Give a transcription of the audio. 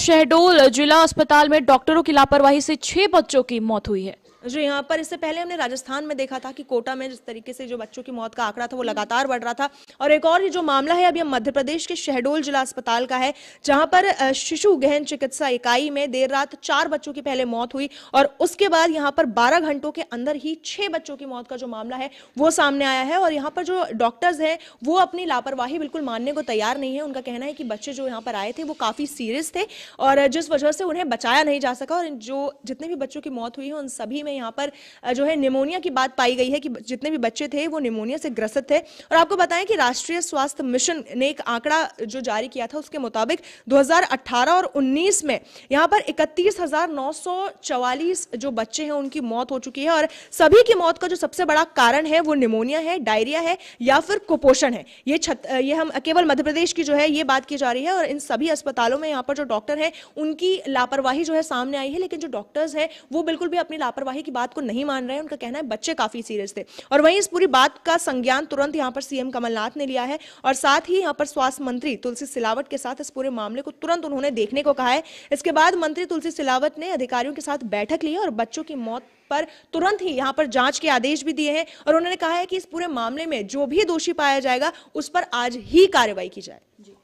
शहडोल जिला अस्पताल में डॉक्टरों की लापरवाही से छह बच्चों की मौत हुई है जी हाँ पर इससे पहले हमने राजस्थान में देखा था कि कोटा में जिस तरीके से जो बच्चों की मौत का आंकड़ा था वो लगातार बढ़ रहा था और एक और जो मामला है अभी हम मध्य प्रदेश के शहडोल जिला अस्पताल का है जहां पर शिशु गहन चिकित्सा इकाई में देर रात चार बच्चों की पहले मौत हुई और उसके बाद यहाँ पर बारह घंटों के अंदर ही छह बच्चों की मौत का जो मामला है वो सामने आया है और यहाँ पर जो डॉक्टर्स है वो अपनी लापरवाही बिल्कुल मानने को तैयार नहीं है उनका कहना है कि बच्चे जो यहाँ पर आए थे वो काफी सीरियस थे और जिस वजह से उन्हें बचाया नहीं जा सका और जो जितने भी बच्चों की मौत हुई है उन सभी में यहाँ पर जो है निमोनिया की बात पाई गई है कि जितने भी बच्चे थे वो निमोनिया से ग्रसित थे और आपको बताएं कि राष्ट्रीय स्वास्थ्य मिशन ने एक आंकड़ा जो जारी किया था उसके मुताबिक 2018 और 19 में यहाँ पर इकतीस जो बच्चे हैं उनकी मौत हो चुकी है और सभी की मौत का जो सबसे बड़ा कारण है वो निमोनिया है डायरिया है या फिर कुपोषण है ये छत ये हम केवल मध्य प्रदेश की जो है ये बात की जा रही है और इन सभी अस्पतालों में यहाँ पर जो डॉक्टर हैं उनकी लापरवाही जो है सामने आई है लेकिन जो डॉक्टर्स हैं वो बिल्कुल भी अपनी लापरवाही शाही की बात को नहीं मान रहे हैं उनका कहना है बच्चे काफी सीरियस थे और वहीं इस पूरी बात का संज्ञान तुरंत यहाँ पर सीएम कमलनाथ ने लिया है और साथ ही यहाँ पर स्वास्थ्य मंत्री तुलसी सिलावट के साथ इस पूरे मामले को तुरंत उन्होंने देखने को कहा है इसके बाद मंत्री तुलसी सिलावट ने अधिकारियों के साथ बैठक ली और बच्चों की मौत पर तुरंत ही यहां पर जांच के आदेश भी दिए हैं और उन्होंने कहा है कि इस पूरे मामले में जो भी दोषी पाया जाएगा उस पर आज ही कार्रवाई की जाए